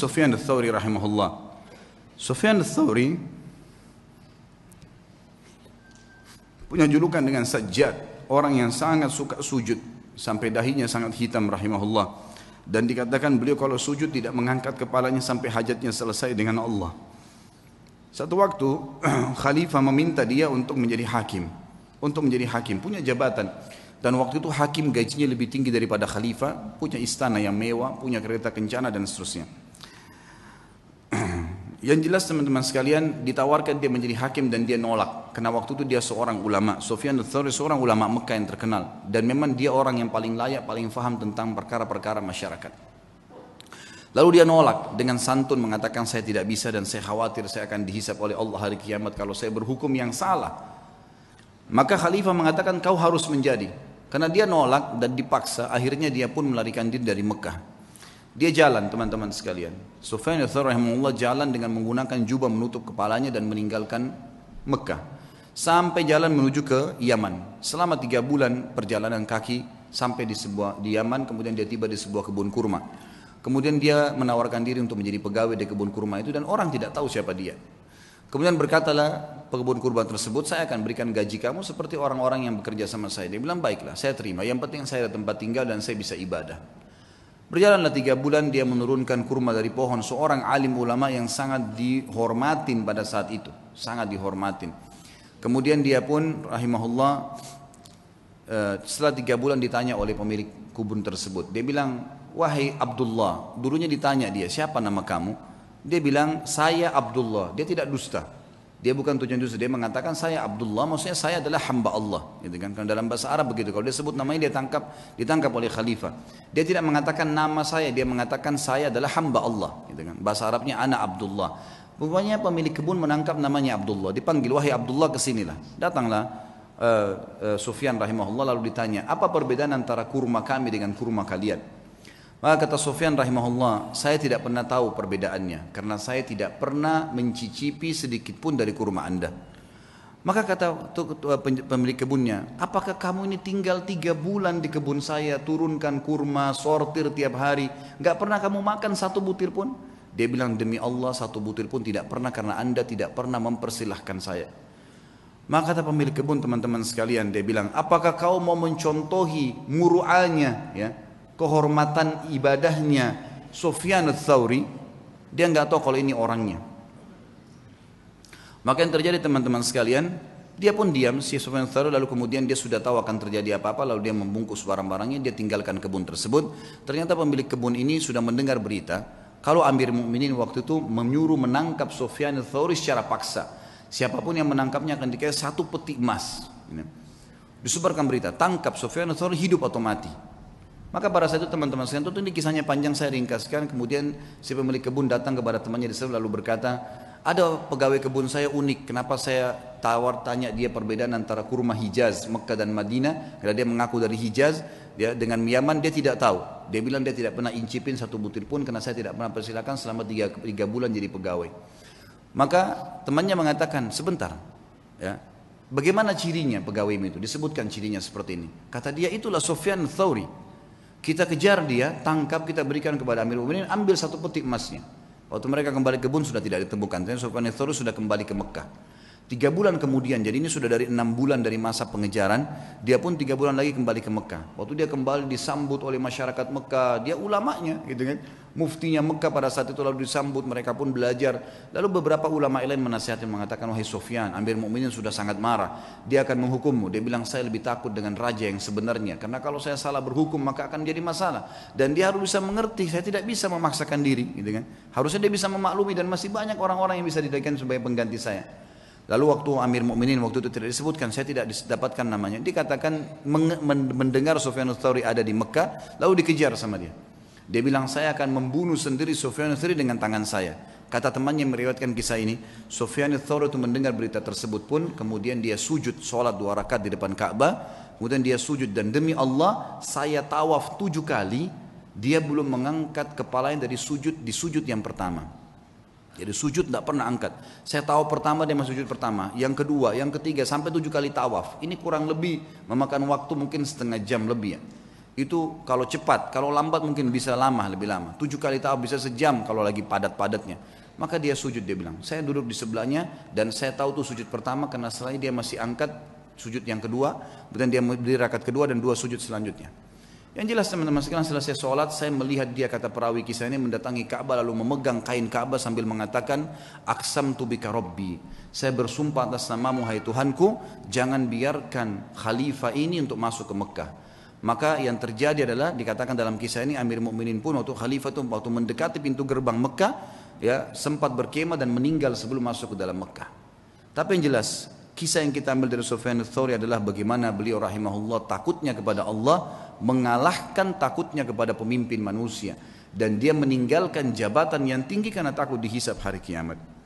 Sufyan al-Thawri rahimahullah. Sufyan al-Thawri punya julukan dengan Sajjad, orang yang sangat suka sujud sampai dahinya sangat hitam rahimahullah. Dan dikatakan beliau kalau sujud tidak mengangkat kepalanya sampai hajatnya selesai dengan Allah. Satu waktu khalifah meminta dia untuk menjadi hakim, untuk menjadi hakim, punya jabatan. Dan waktu itu hakim gajinya lebih tinggi daripada khalifah, punya istana yang mewah, punya kereta kencana dan seterusnya. Yang jelas teman-teman sekalian ditawarkan dia menjadi hakim dan dia nolak. Karena waktu itu dia seorang ulama. Sofyan al-Thawri seorang ulama Mekah yang terkenal. Dan memang dia orang yang paling layak, paling faham tentang perkara-perkara masyarakat. Lalu dia nolak dengan santun mengatakan saya tidak bisa dan saya khawatir saya akan dihisap oleh Allah hari kiamat kalau saya berhukum yang salah. Maka khalifah mengatakan kau harus menjadi. Karena dia nolak dan dipaksa akhirnya dia pun melarikan diri dari Mekah. Dia jalan teman-teman sekalian. Sufyan rahimahullah jalan dengan menggunakan jubah menutup kepalanya dan meninggalkan Mekah. Sampai jalan menuju ke Yaman. Selama tiga bulan perjalanan kaki sampai di sebuah di Yaman kemudian dia tiba di sebuah kebun kurma. Kemudian dia menawarkan diri untuk menjadi pegawai di kebun kurma itu dan orang tidak tahu siapa dia. Kemudian berkatalah pekebun kurban tersebut, saya akan berikan gaji kamu seperti orang-orang yang bekerja sama saya. Dia bilang, baiklah, saya terima. Yang penting saya ada tempat tinggal dan saya bisa ibadah. Berjalanlah tiga bulan dia menurunkan kurma dari pohon seorang alim ulama yang sangat dihormatin pada saat itu. Sangat dihormatin. Kemudian dia pun rahimahullah eh, setelah tiga bulan ditanya oleh pemilik kubun tersebut. Dia bilang, wahai Abdullah. Dulunya ditanya dia, siapa nama kamu? Dia bilang, saya Abdullah. Dia tidak dusta. Dia bukan tujuan justru dia mengatakan saya Abdullah maksudnya saya adalah hamba Allah gitu kan. Kalau dalam bahasa Arab begitu kalau dia sebut namanya dia tangkap ditangkap oleh khalifah. Dia tidak mengatakan nama saya, dia mengatakan saya adalah hamba Allah gitu kan. Bahasa Arabnya ana Abdullah. Rupanya pemilik kebun menangkap namanya Abdullah, dipanggil wahai Abdullah kesinilah. Datanglah uh, uh, Sufyan rahimahullah lalu ditanya, apa perbedaan antara kurma kami dengan kurma kalian? Maka kata Sufyan rahimahullah, saya tidak pernah tahu perbedaannya karena saya tidak pernah mencicipi sedikit pun dari kurma Anda. Maka kata eh, pemilik kebunnya, apakah kamu ini tinggal tiga bulan di kebun saya, turunkan kurma, sortir tiap hari, nggak pernah kamu makan satu butir pun? Dia bilang demi Allah satu butir pun tidak pernah karena Anda tidak pernah mempersilahkan saya. Maka kata pemilik kebun teman-teman sekalian, dia bilang, apakah kau mau mencontohi muru'anya ya? kehormatan ibadahnya Sufyan Thawri dia nggak tahu kalau ini orangnya maka yang terjadi teman-teman sekalian dia pun diam si Sufyan Thawri lalu kemudian dia sudah tahu akan terjadi apa-apa lalu dia membungkus barang-barangnya dia tinggalkan kebun tersebut ternyata pemilik kebun ini sudah mendengar berita kalau Amir Mukminin waktu itu menyuruh menangkap Sufyan Thawri secara paksa siapapun yang menangkapnya akan dikasih satu peti emas disebarkan berita tangkap Sufyan Thawri hidup atau mati maka pada saat itu teman-teman sekalian, tentu ini kisahnya panjang saya ringkaskan. Kemudian si pemilik kebun datang kepada temannya di sana lalu berkata, ada pegawai kebun saya unik. Kenapa saya tawar tanya dia perbedaan antara kurma Hijaz, Mekah dan Madinah? Karena dia mengaku dari Hijaz, dia dengan Yaman dia tidak tahu. Dia bilang dia tidak pernah incipin satu butir pun karena saya tidak pernah persilakan selama tiga, tiga bulan jadi pegawai. Maka temannya mengatakan, sebentar, ya, bagaimana cirinya pegawai itu? Disebutkan cirinya seperti ini. Kata dia itulah Sofyan Thauri. Kita kejar dia, tangkap, kita berikan kepada Amirul Mu'minin, ambil satu peti emasnya. Waktu mereka kembali ke kebun sudah tidak ditemukan. Ternyata Sufyan sudah kembali ke Mekah. Tiga bulan kemudian, jadi ini sudah dari enam bulan dari masa pengejaran, dia pun tiga bulan lagi kembali ke Mekah. Waktu dia kembali disambut oleh masyarakat Mekah, dia ulamanya, gitu kan? Muftinya Mekah pada saat itu lalu disambut, mereka pun belajar. Lalu beberapa ulama lain menasihati mengatakan, wahai Sofyan, Amir Mukminin sudah sangat marah. Dia akan menghukummu. Dia bilang saya lebih takut dengan raja yang sebenarnya, karena kalau saya salah berhukum maka akan jadi masalah. Dan dia harus bisa mengerti, saya tidak bisa memaksakan diri, gitu kan? Harusnya dia bisa memaklumi dan masih banyak orang-orang yang bisa dijadikan sebagai pengganti saya. Lalu waktu Amir Mukminin waktu itu tidak disebutkan, saya tidak didapatkan namanya. Dikatakan mendengar Sufyan Thori ada di Mekah, lalu dikejar sama dia. Dia bilang saya akan membunuh sendiri Sufyan Thori dengan tangan saya. Kata temannya yang meriwayatkan kisah ini, Sufyan Thori itu mendengar berita tersebut pun, kemudian dia sujud sholat dua rakaat di depan Ka'bah, kemudian dia sujud dan demi Allah saya tawaf tujuh kali, dia belum mengangkat kepalanya dari sujud di sujud yang pertama. Jadi sujud tidak pernah angkat. Saya tahu pertama dia masuk sujud pertama, yang kedua, yang ketiga sampai tujuh kali tawaf. Ini kurang lebih memakan waktu mungkin setengah jam lebih ya. Itu kalau cepat, kalau lambat mungkin bisa lama lebih lama. Tujuh kali tawaf bisa sejam kalau lagi padat-padatnya. Maka dia sujud dia bilang, saya duduk di sebelahnya dan saya tahu tuh sujud pertama karena selain dia masih angkat sujud yang kedua, kemudian dia berdiri rakaat kedua dan dua sujud selanjutnya. Yang jelas teman-teman sekalian selesai sholat saya melihat dia kata perawi kisah ini mendatangi Ka'bah lalu memegang kain Ka'bah sambil mengatakan aksam tubika karobi Saya bersumpah atas namamu hai Tuhanku jangan biarkan khalifah ini untuk masuk ke Mekah. Maka yang terjadi adalah dikatakan dalam kisah ini Amir Mukminin pun waktu khalifah itu waktu mendekati pintu gerbang Mekah ya sempat berkemah dan meninggal sebelum masuk ke dalam Mekah. Tapi yang jelas kisah yang kita ambil dari Sufyan Thori adalah bagaimana beliau rahimahullah takutnya kepada Allah mengalahkan takutnya kepada pemimpin manusia dan dia meninggalkan jabatan yang tinggi karena takut dihisap hari kiamat.